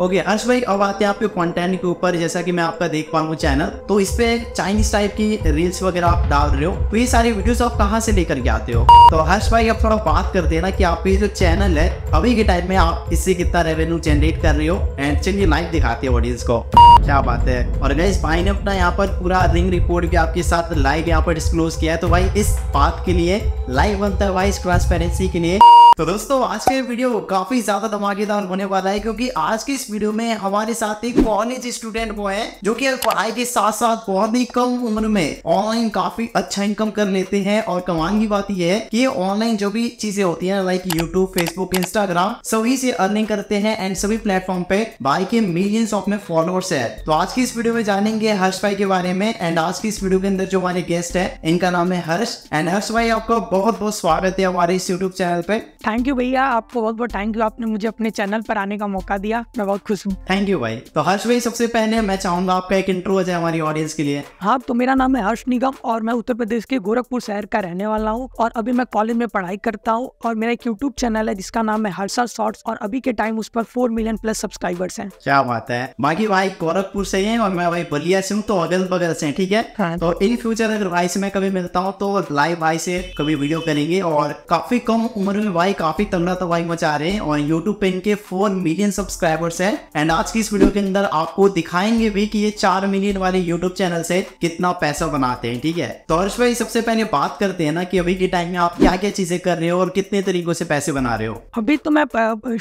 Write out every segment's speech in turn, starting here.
Okay okay, अर्श भाई अब आते हैं आपके कंटेंट के ऊपर जैसा कि मैं आपका देख पाऊँ चैनल तो इस पे चाइनीज टाइप की रील्स वगैरह आप डाल रहे हो तो ये सारी वीडियोस आप कहाँ से लेकर के आते हो तो हर्ष भाई आप थोड़ा बात करते हैं ना कि आपके जो चैनल है अभी के टाइम में आप इससे कितना रेवेन्यू जनरेट कर रहे हो एंड चलिए लाइव दिखाते हो ऑडियंस को क्या बात है और इस भाई ने अपना यहाँ पर पूरा रिंग रिपोर्ट भी आपके साथ लाइव यहाँ पर डिस्क्लोज किया है तो भाई इस बात के लिए लाइव बनता है भाई इस ट्रांसपेरेंसी के लिए तो दोस्तों आज का वीडियो काफी ज्यादा धमाकेदार होने वाला है क्योंकि आज की इस वीडियो में हमारे साथ एक कॉलेज स्टूडेंट वो है जो कि पढ़ाई के साथ साथ बहुत ही कम उम्र में ऑनलाइन काफी अच्छा इनकम कर लेते हैं और कमाल की बात यह है कि ऑनलाइन जो भी चीजें होती है लाइक यूट्यूब फेसबुक इंस्टाग्राम सभी से अर्निंग करते हैं एंड सभी प्लेटफॉर्म पे भाई के मिलियंस ऑफ में फॉलोअर्स है तो आज की इस वीडियो में जानेंगे हर्ष भाई के बारे में एंड आज की इस वीडियो के अंदर जो हमारे गेस्ट है इनका नाम है हर्ष एंड हर्ष भाई आपका बहुत बहुत स्वागत है हमारे इस यूट्यूब चैनल पे थैंक यू भैया आपको बहुत बहुत थैंक यू आपने मुझे अपने चैनल पर आने का मौका दिया मैं बहुत खुश हूँ थैंक यू भाई तो हर्ष भाई सबसे पहले मैं चाहूंगा आपका एक इंटरव्यू हो जाए हमारी ऑडियंस के लिए हाँ तो मेरा नाम है हर्ष निगम और मैं उत्तर प्रदेश के गोरखपुर शहर का रहने वाला हूँ और अभी मैं कॉलेज में पढ़ाई करता हूँ और मेरा एक यूट्यूब चैनल है जिसका नाम है हर्षा शॉर्ट्स और अभी के टाइम उस पर फोर मिलियन प्लस सब्सक्राइबर्स हैं क्या बात है बाकी भाई गोरखपुर से हैं और मैं वही बलिया से हूँ तो अगल बगल से ठीक है हाँ तो इन फ्यूचर अगर भाई से मैं कभी मिलता हूँ तो लाइव भाई से कभी वीडियो करेंगे और काफी कम उम्र में भाई काफी तगड़ा तबाही मचा रहे हैं और यूट्यूब पे इनके फोर मिलियन सब्सक्राइबर्स है एंड आज की इस वीडियो के अंदर आपको दिखाएंगे भी की ये चार मिलियन वाले यूट्यूब चैनल से कितना पैसा बनाते हैं ठीक है तो हर्ष भाई सबसे पहले बात करते हैं ना की अभी के टाइम में आप क्या क्या चीजें कर रहे हो और कितने तरीकों से पैसे बना रहे हो अभी तो मैं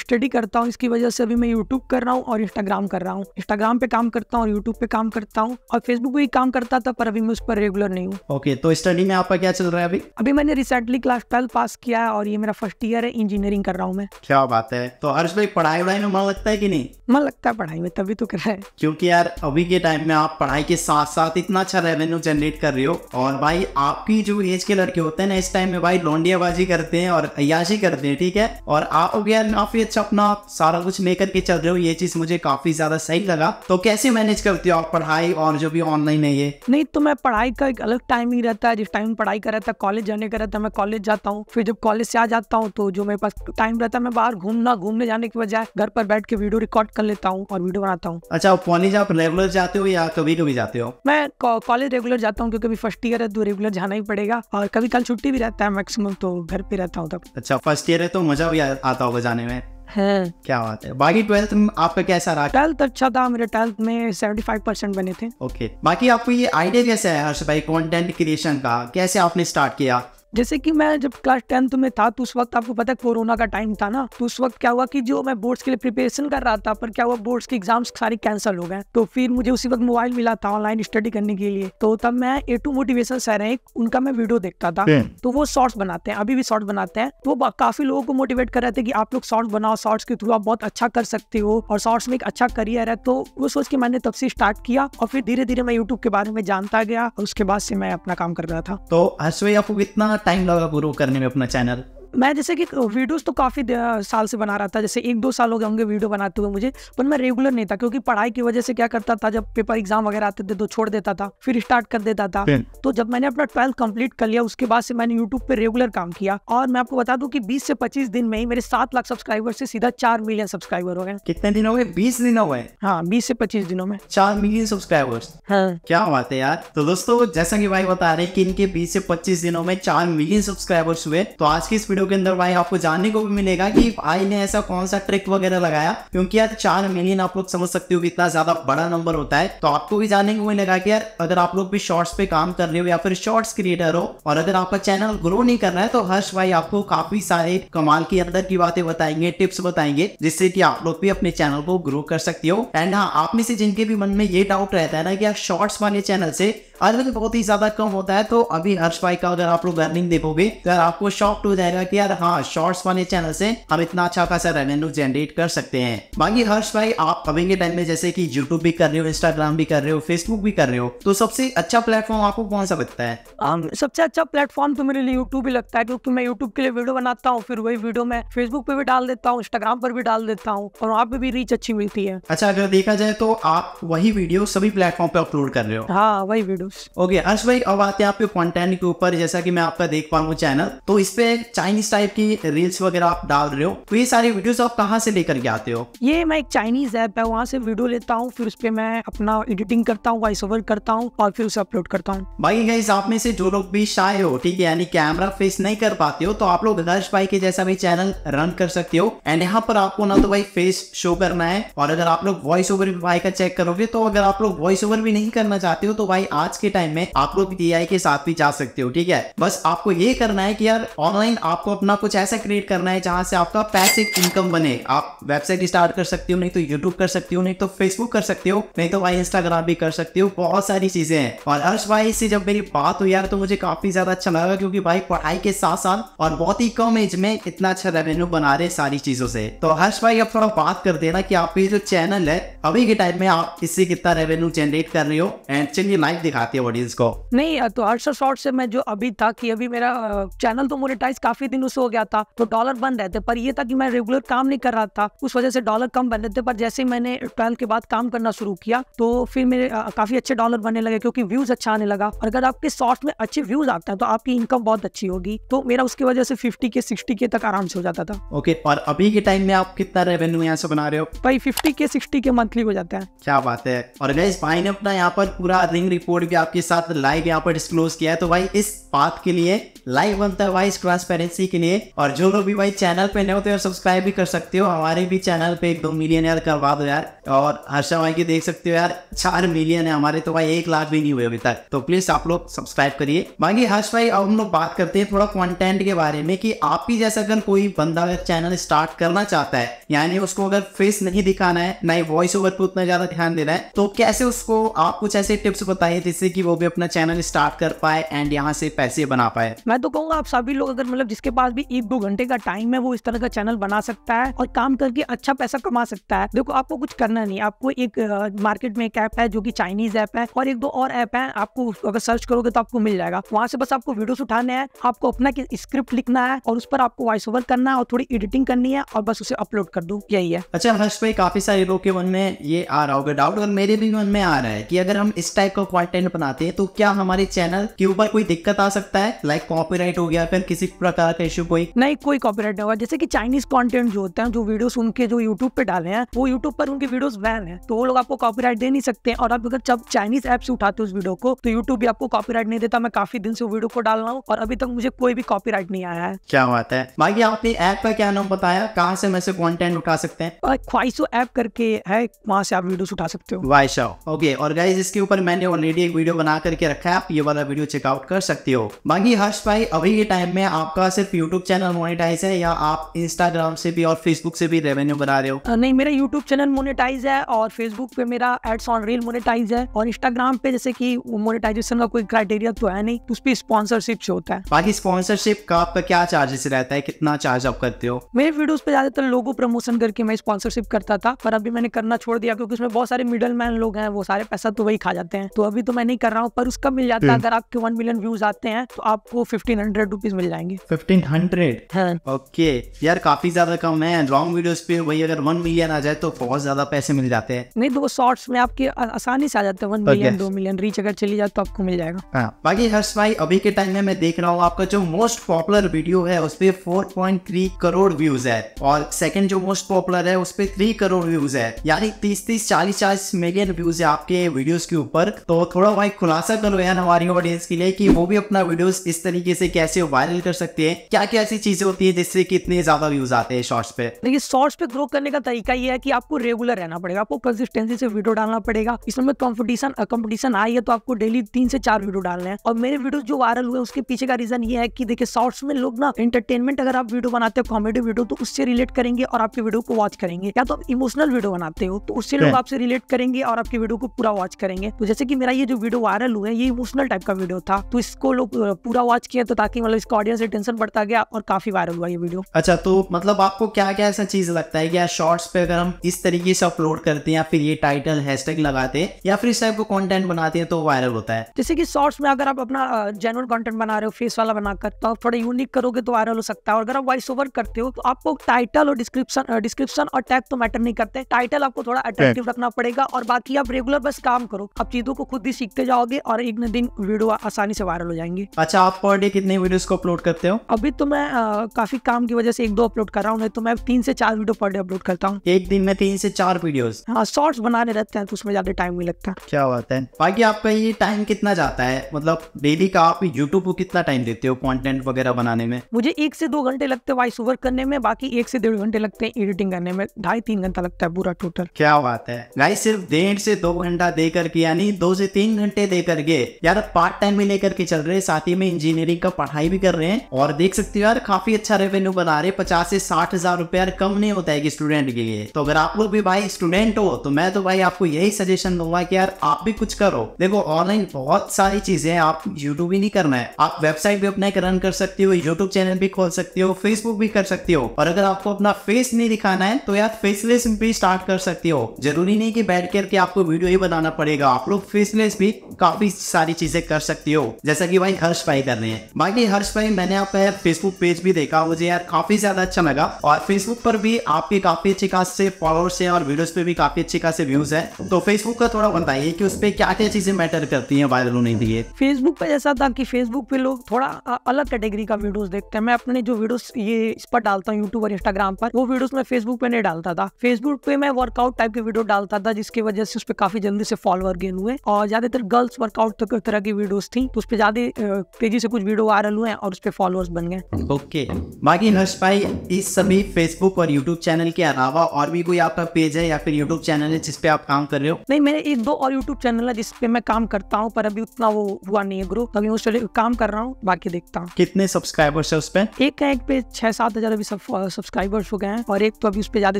स्टडी करता हूँ इसकी वजह से अभी मैं यूट्यूब कर रहा हूँ और इंस्टाग्राम कर रहा हूँ इंस्टाग्राम पे काम काम करता हूँ यूट्यूब पे काम करता हूँ और फेसबुक पे काम करता था पर अभी मैं उस पर रेगुलर नहीं हूँ ओके तो स्टडी में आपका क्या चल रहा है अभी अभी मैंने रिसेंटली क्लास ट्वेल्व पास किया है और ये मेरा फर्स्ट ईयर है इंजीनियरिंग कर रहा हूँ मैं क्या बात है तो हर्ष भाई पढ़ाई वढ़ाई में मन लगता है की नहीं मन लगता है पढ़ाई में तभी तो कर रहा है क्योंकि यार अभी के टाइम में आप पढ़ाई के साथ साथ इतना अच्छा रेवेन्यू जनरेट कर रहे हो और भाई आपकी जो एज के लड़के होते हैं ना इस टाइम में भाई लोंडियाबाजी करते हैं और अयाशी करते हैं ठीक है और आप यार काफी अच्छा अपना सारा कुछ लेकर के चल रहे हो ये चीज मुझे काफी ज्यादा सही लगा तो क्या कैसे मैनेज करती हो आप पढ़ाई और जो भी ऑनलाइन है ये नहीं तो मैं पढ़ाई का एक अलग टाइम ही रहता है जिस टाइम पढ़ाई कर रहा था कॉलेज जाने का रहता है मैं कॉलेज जाता हूँ फिर जब कॉलेज से आ जाता हूँ तो जो मेरे पास टाइम रहता है मैं बाहर घूमना घूमने जाने की बजाय घर पर बैठ के वीडियो रिकॉर्ड कर लेता हूँ और वीडियो बनाता हूँ अच्छा कॉलेज आप रेगुलर जाते हो या कभी कभी जाते हो मैं कॉलेज रेगुलर जाता हूँ क्योंकि फर्स्ट ईयर है तो रेगुलर जाना ही पड़ेगा और कभी कल छुट्टी भी रहता है मैक्सिमम तो घर पे रहता हूँ तब अच्छा फर्स्ट ईयर है तो मजा भी आता होगा जाने में क्या बात है बाकी ट्वेल्थ आपका कैसा रहा ट्वेल्थ अच्छा था मेरे ट्वेल्थ में सेवेंटी फाइव परसेंट बने थे ओके okay. बाकी आपको ये आइडिया कैसे है हर्ष भाई कॉन्टेंट क्रिएशन का कैसे आपने स्टार्ट किया जैसे कि मैं जब क्लास टेंथ में था तो उस वक्त आपको पता है कोरोना का टाइम था ना तो उस वक्त क्या हुआ कि जो मैं बोर्ड्स के लिए प्रिपरेशन कर रहा था पर क्या हुआ बोर्ड्स के एग्जाम्स सारी कैंसिल हो गए तो फिर मुझे उसी वक्त मोबाइल मिला था ऑनलाइन स्टडी करने के लिए तो तब मैं ए टू मोटिवेशन सर है उनका मैं वीडियो देखता था तो वो शॉर्ट्स बनाते हैं अभी भी शॉर्ट्स बनाते हैं तो काफी लोगों को मोटिवेट कर रहे थे कि आप लोग शॉर्ट्स बनाओ शॉर्ट्स के थ्रू आप बहुत अच्छा कर सकते हो और शॉर्ट्स में एक अच्छा करियर है तो वो सोच के मैंने तब से स्टार्ट किया और फिर धीरे धीरे मैं यूट्यूब के बारे में जानता गया और उसके बाद से मैं अपना काम कर रहा था तो हर्ष आपको कितना टाइम लगा ग्रो करने में अपना चैनल मैं जैसे कि वीडियोस तो काफ़ी साल से बना रहा था जैसे एक दो साल हो गए होंगे वीडियो बनाते हुए मुझे पर मैं रेगुलर नहीं था क्योंकि पढ़ाई की वजह से क्या करता था जब पेपर एग्जाम वगैरह आते थे तो छोड़ देता था फिर स्टार्ट कर देता था तो जब मैंने अपना ट्वेल्थ कंप्लीट कर लिया उसके बाद से मैंने यूट्यूब पर रेगुलर काम किया और मैं आपको बता दूँ की बीस से पच्चीस दिन में ही मेरे सात लाख सब्सक्राइबर से सीधा चार मिलियन सब्सक्राइबर हो गए कितने दिन हो गए बीस दिन हो गए हाँ बीस से पच्चीस दिनों में चार मिलियन सब्सक्राइबर्स हाँ। क्या बात है यार तो दोस्तों जैसा कि भाई बता रहे कि इनके बीस से पच्चीस दिनों में चार मिलियन सब्सक्राइबर्स हुए तो आज की इस वीडियो के अंदर भाई आपको जानने को भी मिलेगा कि भाई ने ऐसा कौन सा ट्रिक वगैरह लगाया क्योंकि यार चार मिलियन आप लोग समझ सकते हो कि इतना ज्यादा बड़ा नंबर होता है तो आपको भी जानने को मिलेगा कि यार अगर आप लोग भी शॉर्ट्स पे काम कर रहे हो या फिर शॉर्ट्स क्रिएटर हो और अगर आपका चैनल ग्रो नहीं कर रहा है तो हर्ष भाई आपको काफी सारे कमाल के अंदर की बातें बताएंगे टिप्स बताएंगे जिससे कि आप लोग भी अपने चैनल को ग्रो कर सकते हो एंड हाँ आप में से जिनके भी मन में ये डाउट रहता है ना कि आप शॉर्ट्स वाले चैनल से अर्निंग बहुत ही ज्यादा कम होता है तो अभी हर्ष भाई का अगर आप लोग अर्निंग देखोगे तो आपको शॉक्ट हो जाएगा कि कि यार तो हाँ शॉर्ट्स वाले चैनल से हम इतना अच्छा खासा रेवेन्यू जनरेट कर सकते हैं बाकी हर्ष भाई आप अभी टाइम में जैसे कि यूट्यूब भी कर रहे हो इंस्टाग्राम भी कर रहे हो फेसबुक भी कर रहे हो तो सबसे अच्छा प्लेटफॉर्म आपको कौन सा लगता है सबसे अच्छा प्लेटफॉर्म तो मेरे लिए यूट्यूब ही लगता है क्योंकि मैं यूट्यूब के लिए वीडियो बनाता हूँ फिर वही वीडियो मैं फेसबुक पे भी डाल देता हूँ इंस्टाग्राम पर भी डाल देता हूँ और वहाँ पे भी रीच अच्छी मिलती है अच्छा अगर देखा जाए तो आप वही वीडियो सभी प्लेटफॉर्म पे अपलोड कर रहे हो हाँ वही वीडियो ओके हर्ष भाई अब आते हैं आपके कॉन्टेंट के ऊपर जैसा की मैं आपका देख पाऊँ चैनल तो इस पे चाइना चाइनीज टाइप की रील्स वगैरह आप डाल रहे हो तो ये सारी वीडियोस आप कहाँ से लेकर के आते हो ये मैं एक चाइनीज ऐप है वहाँ से वीडियो लेता हूँ फिर उस पर मैं अपना एडिटिंग करता हूँ वॉइस ओवर करता हूँ और फिर उसे अपलोड करता हूँ भाई गाइज आप में से जो लोग भी शाय हो ठीक है यानी कैमरा फेस नहीं कर पाते हो तो आप लोग दर्श भाई के जैसा भी चैनल रन कर सकते हो एंड यहाँ पर आपको ना तो भाई फेस शो करना है और अगर आप लोग वॉइस ओवर भाई का चेक करोगे तो अगर आप लोग वॉइस ओवर भी नहीं करना चाहते हो तो भाई आज के टाइम में आप लोग ए के साथ भी जा सकते हो ठीक है बस आपको ये करना है की यार ऑनलाइन आप आपको अपना कुछ ऐसा क्रिएट करना है जहाँ से आपका पैसिव इनकम बने आप वेबसाइट स्टार्ट कर सकते हो नहीं तो यूट्यूब कर सकते हो नहीं तो फेसबुक कर सकते हो नहीं तो भाई इंस्टाग्राम भी कर सकते हो बहुत सारी चीजें हैं और हर्ष भाई से जब मेरी बात हुई यार तो मुझे काफी ज्यादा अच्छा लगा क्योंकि भाई पढ़ाई के साथ साथ और बहुत ही कम एज में इतना अच्छा रेवेन्यू बना रहे सारी चीजों से तो हर्ष भाई अब थोड़ा बात कर देना की आपका जो चैनल है अभी के टाइम में आप इससे कितना रेवेन्यू जनरेट कर रहे हो एंड चलिए लाइव दिखाते हो ऑडियंस को नहीं तो हर्ष शॉर्ट से मैं जो अभी था कि अभी मेरा चैनल तो मोनिटाइज काफी दिन लूज हो गया था तो डॉलर बन रहे थे पर ये था कि मैं रेगुलर काम नहीं कर रहा था उस वजह से डॉलर कम बन रहे थे पर जैसे मैंने ट्वेल्व के बाद काम करना शुरू किया तो फिर मेरे काफी अच्छे डॉलर बनने लगे क्योंकि व्यूज अच्छा आने लगा और अगर आपके शॉर्ट में अच्छे व्यूज आते हैं तो आपकी इनकम बहुत अच्छी होगी तो मेरा उसकी वजह से फिफ्टी के सिक्सटी के तक आराम से हो जाता था ओके और अभी के टाइम में आप कितना रेवेन्यू यहाँ से बना रहे हो भाई फिफ्टी के सिक्सटी के मंथली हो जाते हैं क्या बात है और गैस भाई ने अपना यहाँ पर पूरा रिंग रिपोर्ट भी आपके साथ लाइव यहाँ पर डिस्क्लोज किया है तो भाई इस बात के लिए लाइव बनता है भाई ट्रांसपेरेंसी के लिए और जो लोग भी भाई चैनल पे नए होते हो सब्सक्राइब भी कर सकते हो हमारे भी चैनल पे एक दो मिलियन यार करवा दो यार और हर्षा भाई की देख सकते हो यार चार मिलियन है हमारे तो भाई एक लाख भी नहीं हुए अभी तक तो प्लीज आप लोग सब्सक्राइब करिए बाकी हर्ष भाई अब हम लोग बात करते हैं थोड़ा कॉन्टेंट के बारे में की आप ही जैसा अगर कोई बंदा अगर चैनल स्टार्ट करना चाहता है यानी उसको अगर फेस नहीं दिखाना है ना ही वॉइस ओवर पे उतना ज्यादा ध्यान देना है तो कैसे उसको आप कुछ ऐसे टिप्स बताइए जिससे कि वो भी अपना चैनल स्टार्ट कर पाए एंड यहाँ से पैसे बना पाए मैं तो कहूंगा आप सभी लोग अगर मतलब जिसके पास भी एक दो घंटे का टाइम है वो इस तरह का चैनल बना सकता है और काम करके अच्छा पैसा कमा सकता है देखो आपको कुछ करना नहीं आपको एक मार्केट में एक ऐप है जो की चाइनीज ऐप है और एक दो और ऐप है आपको अगर सर्च करोगे तो आपको मिल जाएगा वहां से बस आपको वीडियोस उठाने हैं आपको अपना स्क्रिप्ट लिखना है और उस पर आपको वॉइस ओवर करना है और थोड़ी एडिटिंग करनी है और बस उसे अपलोड कर दो यही है अच्छा हर्ष भाई काफी सारे लोग के मन में ये आ रहा होगा डाउट और मेरे भी मन में आ रहा है कि अगर हम इस टाइप का कंटेंट बनाते हैं तो क्या हमारे चैनल के ऊपर कोई दिक्कत आ सकता है लाइक कॉपीराइट हो गया फिर किसी प्रकार का इशू कोई नहीं कोई कॉपीराइट नहीं होगा जैसे कि चाइनीज कॉन्टेंट जो होते हैं जो वीडियोस उनके जो यूट्यूब पे डाले हैं वो यूट्यूब पर उनके वीडियोस बैन है तो वो लोग आपको कॉपीराइट दे नहीं सकते और आप अगर जब चाइनीज ऐप से उठाते उस वीडियो को तो यूट्यूब भी आपको कॉपीराइट नहीं देता मैं काफी दिन से वीडियो को डाल रहा हूँ और अभी तक मुझे कोई भी कॉपीराइट नहीं आया है क्या बात है बाकी आपने ऐप का क्या नाम बताया कहाँ से मैं कॉन्टेंट उठा सकते हैं ख्वाहिशो ऐप करके है वहाँ से आप वीडियो उठा सकते हो वाइशा ओके और गाइज इसके ऊपर मैंने ऑलरेडी एक वीडियो बना करके रखा है आप ये वाला वीडियो चेकआउट कर सकते हो बाकी हर्ष भाई अभी के टाइम में आपका सिर्फ यूट्यूब चैनल मोनेटाइज है या आप इंस्टाग्राम से भी और फेसबुक से भी रेवेन्यू बना रहे हो नहीं मेरा यूट्यूब चैनल मोनेटाइज है और फेसबुक पे मेरा एड्स ऑन रील मोनेटाइज है और इंस्टाग्राम पे जैसे की मोनेटाइजेशन का कोई क्राइटेरिया तो है नहीं उस पर स्पॉन्सरशिप होता है बाकी स्पॉन्सरशिप का आपका क्या चार्जेस रहता है कितना चार्ज आप करते हो मेरे वीडियो पे ज्यादातर लोगो प्रमोशन करके मैं स्पॉन्सरशिप करता था पर अभी मैंने करना छोड़ दिया क्योंकि उसमें बहुत सारे मिडल मैन लोग हैं वो सारे पैसा तो वही खा जाते हैं तो अभी तो मैं नहीं कर रहा हूँ पर उसका मिल जाता है हम्म। अगर आपके वन मिलियन व्यूज आते हैं तो आपको फिफ्टीन हंड्रेड रुपीज मिल जाएंगे फिफ्टीन हंड्रेड हाँ। ओके यार काफी ज्यादा कम है लॉन्ग वीडियोस पे वही अगर वन मिलियन आ जाए तो बहुत ज्यादा पैसे मिल जाते हैं नहीं तो वो शॉर्ट्स में आपके आसानी से आ जाते हैं मिलियन oh, दो मिलियन रीच अगर चली जाए तो आपको मिल जाएगा हाँ बाकी हर्ष भाई अभी के टाइम में मैं देख रहा हूँ आपका जो मोस्ट पॉपुलर वीडियो है उस पर four point three crore views है और सेकंड जो मोस्ट पॉपुलर है उस पर थ्री करोड़ व्यूज है यानी तीस तीस चालीस चालीस मिलियन व्यूज है आपके वीडियो के ऊपर तो थोड़ा भाई खुलासा करो यार हमारी ऑडियंस के लिए कि वो भी अपना वीडियोस इस तरीके से कैसे वायरल कर सकते हैं क्या क्या ऐसी चीजें होती है जिससे कि इतने ज्यादा व्यूज आते हैं शॉर्ट्स पे देखिए शॉर्ट्स पे ग्रो करने का तरीका ये है कि आपको रेगुलर रहना पड़ेगा आपको कंसिस्टेंसी से वीडियो डालना पड़ेगा इसमें कॉम्पिटिशन कॉम्पिटिशन आई है तो आपको डेली तीन से चार वीडियो डालने और मेरे वीडियो जो वायरल हुए उसके पीछे का रीजन ये है की देखिए शॉर्ट्स में लोग ना एंटरटेनमेंट अगर आप वीडियो बनाते हो कॉमेडी वीडियो तो उससे रिलेट करेंगे और आपकी वीडियो को वॉच करेंगे या तो आप इमोशनल वीडियो बनाते हो तो उससे लोग आपसे रिलेट करेंगे और आपकी वीडियो को पूरा वॉच करेंगे तो जैसे कि मेरा ये जो वीडियो वायरल हुआ है ये इमोशनल टाइप का वीडियो था तो इसको लोग पूरा वॉच किया तो ताकि मतलब इसका ऑडियंस टेंशन बढ़ता होता गया और काफी वायरल हुआ ये वीडियो अच्छा तो मतलब आपको क्या क्या ऐसा चीज लगता है क्या शॉर्ट्स पे अगर हम इस तरीके से अपलोड करते हैं या फिर ये टाइटल हैशटैग लगाते हैं या फिर इस टाइप को कंटेंट बनाते हैं तो वायरल होता है जैसे कि शॉर्ट्स में अगर आप अपना जेनुअन कंटेंट बना रहे हो फेस वाला बनाकर तो आप थोड़ा यूनिक करोगे तो वायरल हो सकता है और अगर आप वॉइस ओवर करते हो तो आपको टाइटल और डिस्क्रिप्शन डिस्क्रिप्शन और टैग तो मैटर नहीं करते टाइटल आपको थोड़ा अट्रैक्टिव रखना पड़ेगा और बाकी आप रेगुलर बस काम करो आप चीजों को खुद ही सीखते जाओगे और एक दिन वीडियो आसानी से वायरल हो जाएंगे अच्छा आप पर डे कितने वीडियोस को अपलोड करते हो अभी अभी तो मैं आ, काफी काम की वजह से एक दो अपलोड कर रहा हूँ तो मैं तीन से चार वीडियो पर डे अपलोड करता हूँ एक दिन में तीन से चार वीडियो हाँ शॉर्ट्स बनाने रहते हैं तो उसमें ज्यादा टाइम नहीं लगता क्या बात है बाकी आपका ये टाइम कितना जाता है मतलब डेली का आप यूट्यूब को कितना टाइम देते हो कॉन्टेंट वगैरह बनाने में मुझे एक से दो घंटे लगते हैं वॉइस ओवर करने में बाकी एक से डेढ़ घंटे लगते हैं एडिटिंग करने में ढाई तीन घंटा लगता है पूरा टोटल क्या बात है भाई सिर्फ डेढ़ से दो घंटा दे करके यानी दो से तीन घंटे दे करके यार पार्ट टाइम भी लेकर के चल रहे साथ ही में इंजीनियरिंग का पढ़ाई भी कर रहे हैं और देख सकते हो यार काफी अच्छा रेवेन्यू बना रहे पचास से साठ हजार रुपया कम नहीं होता है स्टूडेंट के लिए तो अगर आप लोग भी भाई स्टूडेंट हो तो मैं तो भाई आपको यही सजेशन दूंगा कि यार आप भी कुछ करो देखो ऑनलाइन बहुत सारी चीजें हैं आप यूट्यूब ही नहीं करना है आप वेबसाइट भी अपना रन कर सकते हो यूट्यूब चैनल भी खोल सकते हो फेसबुक भी कर सकते हो और अगर आपको अपना फेस नहीं दिखाना है तो यार फेसलेस भी स्टार्ट कर सकते हो जरूरी नहीं की बैठ करके आपको वीडियो ही बनाना पड़ेगा आप लोग फेसलेस भी काफी सारी चीजें कर सकते हो जैसा की भाई हर्ष भाई कर रहे हैं बाकी हर्ष भाई मैंने आप फेसबुक पेज भी देखा मुझे यार काफी ज्यादा अच्छा लगा और फेसबुक पर भी आपके काफी अच्छे खास से फॉलोअर्स है और वीडियोस पे भी काफी अच्छे खासे व्यूज है तो फेसबुक का थोड़ा बताइए कि उस पर क्या क्या चीजें मैटर करती है वायरल होने दिए फेसबुक पे ऐसा था कि फेसबुक पे लोग थोड़ा अलग कैटेगरी का वीडियो देखते हैं मैं अपने जो वीडियोस ये इस पर डालता हूँ यूट्यूब और इंस्टाग्राम पर वो वीडियोस मैं फेसबुक पे नहीं डालता था फेसबुक पे मैं वर्कआउट टाइप के वीडियो डालता था जिसकी वजह से उस पर काफी जल्दी से फॉलोअर गेन हुए और ज्यादातर गर्ल्स वर्कआउट तरह की वीडियोज थी तो उस पर ज्यादा तेजी से कुछ वीडियो वायरल हुए और उस पर फॉलोअर्स बन गए में हम्म। Okay okay. हम्म। बाकी हर्ष भाई इस सभी फेसबुक और यूट्यूब चैनल के अलावा और भी कोई आपका पेज है या फिर यूट्यूब चैनल है जिसपे आप काम कर रहे हो नहीं मेरे एक दो और यूट्यूब चैनल है जिसपे मैं काम करता हूँ पर अभी उतना वो हुआ नहीं है ग्रोथ अभी उस काम कर रहा हूँ बाकी देखता हूँ कितने सब्सक्राइबर्स है उस एक का एक पे छह सात हजार अभी सब्सक्राइबर्स हो गए हैं और एक तो अभी उस पर ज्यादा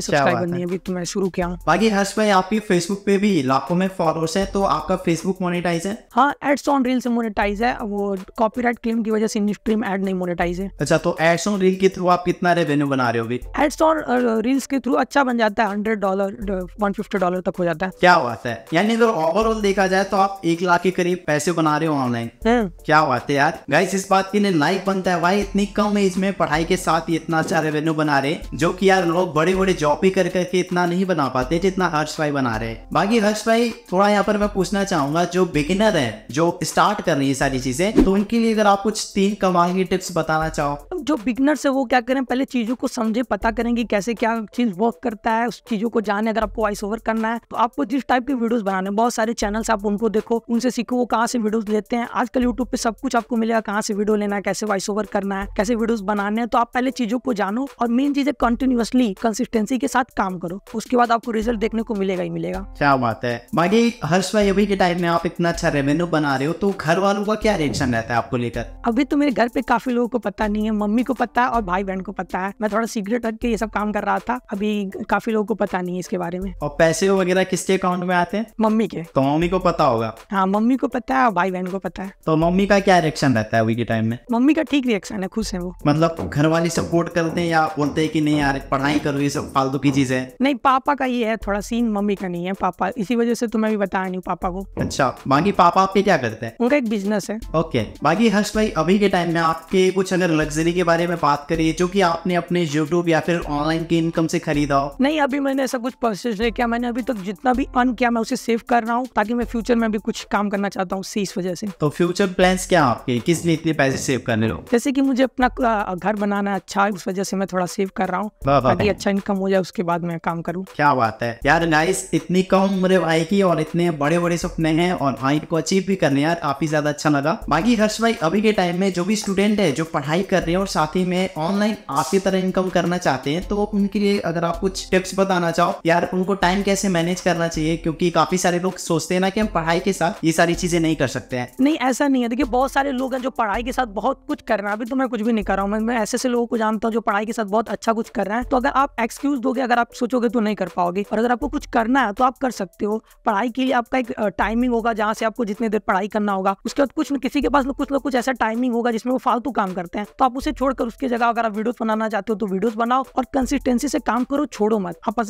सब्सक्राइबर नहीं है अभी तो मैं शुरू किया हूँ बाकी हर्ष भाई आपकी फेसबुक पे भी लाखों में फॉलोअर्स है तो आपका फेसबुक मोनिटाइज है हाँ एड्स ऑन रील से मोनिटाइज है वो कॉपीराइट क्लेम की वजह से इन स्ट्रीम एड नहीं मोनिटाइज है अच्छा तो एड्स और रील के थ्रू आप कितना रेवेन्यू बना रहे हो भी एड्स और रील्स के थ्रू अच्छा बन जाता है hundred dollar one fifty dollar तक हो जाता है क्या बात है यानी अगर ओवरऑल देखा जाए तो आप एक लाख के करीब पैसे बना रहे हो ऑनलाइन हम्म। क्या बात है यार गाइस इस बात लिए लाइक बनता है भाई इतनी कम एज में पढ़ाई के साथ इतना अच्छा रेवेन्यू बना रहे जो की यार लोग बड़े बड़े जॉब भी कर करके इतना नहीं बना पाते जितना हर्ष भाई बना रहे बाकी हर्ष भाई थोड़ा यहाँ पर मैं पूछना चाहूंगा जो बिगिनर है जो स्टार्ट कर रही है सारी चीजें तो उनके लिए अगर आप कुछ तीन कमाल की टिप्स बताना चाहो जो बिगनर्स है वो क्या करें पहले चीजों को समझे पता करें कि कैसे क्या चीज वर्क करता है उस चीजों को जाने अगर आपको वॉइस ओवर करना है तो आपको जिस टाइप के वीडियोस बनाने बहुत सारे चैनल्स आप उनको देखो उनसे सीखो वो कहाँ से वीडियोस लेते हैं आजकल यूट्यूब पे सब कुछ आपको मिलेगा कहाँ से वीडियो लेना है कैसे वॉइस ओवर करना है कैसे वीडियोज बनाने हैं तो आप पहले चीजों को जानो और मेन चीज है कंटिन्यूसली कंसिस्टेंसी के साथ काम करो उसके बाद आपको रिजल्ट देखने को मिलेगा ही मिलेगा क्या बात है बाकी हर्ष भाई अभी के टाइम में आप इतना अच्छा रेवेन्यू बना रहे हो तो घर वालों का क्या रिएक्शन रहता है आपको लेकर अभी तो मेरे घर पे काफी लोगों को पता नहीं है मम्मी को पता है और भाई बहन को पता है मैं थोड़ा सीक्रेट रख के ये सब काम कर रहा था अभी काफी लोगों को पता नहीं है इसके बारे में और पैसे वगैरह किसके अकाउंट में आते हैं मम्मी के तो मम्मी को पता होगा हाँ मम्मी को पता है और भाई बहन को पता है तो मम्मी का क्या रिएक्शन रहता है अभी के टाइम में मम्मी का ठीक रिएक्शन है खुश है वो मतलब घर वाले सपोर्ट करते हैं या बोलते हैं की नहीं यार पढ़ाई करो ये सब फालतू की चीज है नहीं पापा का ये है थोड़ा सीन मम्मी का नहीं है पापा इसी वजह से तुम्हें तो भी बताया नहीं पापा को अच्छा बाकी पापा आपके क्या करते हैं उनका एक बिजनेस है ओके बाकी हर्ष भाई अभी के टाइम में आपके कुछ अगर अगर लग्जरी के बारे में बात करिए जो कि आपने अपने यूट्यूब या फिर ऑनलाइन की इनकम से खरीदा हो नहीं अभी मैंने ऐसा कुछ परचेज नहीं किया मैंने अभी तक तो जितना भी अर्न किया मैं उसे सेव कर रहा हूँ ताकि मैं फ्यूचर में भी कुछ काम करना चाहता हूँ इस वजह से तो फ्यूचर प्लान क्या आपके किस लिए इतने पैसे सेव करने हो जैसे की मुझे अपना घर बनाना अच्छा है उस वजह से मैं थोड़ा सेव कर रहा हूँ ताकि अच्छा इनकम हो जाए उसके बाद मैं काम करूँ क्या बात है यार नाइस इतनी कम उम्र भाई की और इतने बड़े बड़े सपने हैं और भाई को अचीव भी करने यार काफी ज्यादा अच्छा लगा बाकी हर्ष भाई अभी के टाइम में जो भी स्टूडेंट है जो पढ़ाई पढ़ाई कर रहे हैं और साथ ही में ऑनलाइन आपकी तरह इनकम करना चाहते हैं तो उनके लिए अगर आप कुछ टिप्स बताना चाहो यार उनको टाइम कैसे मैनेज करना चाहिए क्योंकि काफी सारे लोग सोचते हैं ना कि हम पढ़ाई के साथ ये सारी चीजें नहीं कर सकते हैं नहीं ऐसा नहीं है देखिए बहुत सारे लोग हैं जो पढ़ाई के साथ बहुत कुछ कर रहे हैं अभी तो मैं कुछ भी नहीं कर रहा हूँ मैं ऐसे ऐसे लोगों को जानता हूँ जो पढ़ाई के साथ बहुत अच्छा कुछ कर रहे हैं तो अगर आप एक्सक्यूज दोगे अगर आप सोचोगे तो नहीं कर पाओगे और अगर आपको कुछ करना है तो आप कर सकते हो पढ़ाई के लिए आपका एक टाइमिंग होगा जहाँ से आपको जितनी देर पढ़ाई करना होगा उसके बाद कुछ न किसी के पास कुछ ना कुछ ऐसा टाइमिंग होगा जिसमें वो फालतू काम करते हैं तो आप उसे छोड़कर उसके जगह अगर आप वीडियोस बनाना चाहते हो तो वीडियोस बनाओ और कंसिस्टेंसी से काम करो छोड़ो मत आप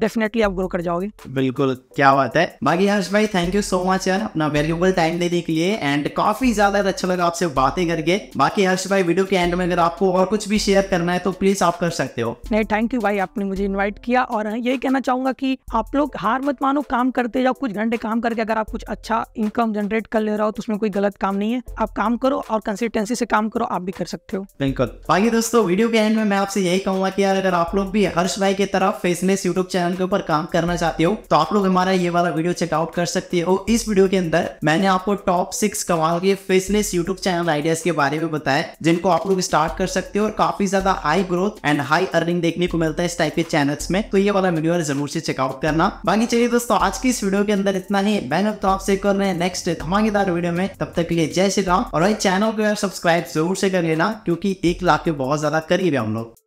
डेफिनेटली आप ग्रो कर जाओगे बिल्कुल क्या बात है बाकी हर्ष भाई थैंक यू सो मच यार अपना वेल्यूबल टाइम देने के लिए एंड काफी ज्यादा अच्छा लगा आपसे बातें करके बाकी हर्ष भाई वीडियो के एंड में अगर आपको और कुछ भी शेयर करना है तो प्लीज आप कर सकते हो नहीं थैंक यू भाई आपने मुझे इन्वाइट किया और यही कहना चाहूंगा की आप लोग हार मत मानो काम करते जाओ कुछ घंटे काम करके अगर आप कुछ अच्छा इनकम जनरेट कर ले रहे हो तो उसमें कोई गलत काम नहीं है आप काम करो और कंसिस्टेंसी से काम करो आप भी कर सकते हो बिल्कुल बाकी दोस्तों वीडियो के एंड में मैं आपसे यही कहूंगा कि यार अगर आप लोग भी हर्ष भाई की तरफ फेसनेस यूट्यूब चैनल के ऊपर काम करना चाहते हो तो आप लोग हमारा ये वाला वीडियो चेकआउट कर सकते हो इस वीडियो के अंदर मैंने आपको टॉप सिक्स कमाल के फेसनेस यूट्यूब चैनल आइडियाज के बारे में बताया जिनको आप लोग स्टार्ट कर सकते हो और काफी ज्यादा high growth and high earning देखने को मिलता है इस टाइप के चैनल्स में तो ये वाला वीडियो जरूर से चेकआउट करना बाकी चलिए दोस्तों आज की इस वीडियो के अंदर इतना ही मैं तो आपसे कर रहे हैं नेक्स्ट धमाकेदार वीडियो में तब तक के लिए जय श्री राम और चैनल को सब्सक्राइब जरूर से करें लेना क्योंकि एक लाख के बहुत ज़्यादा करीब है हम लोग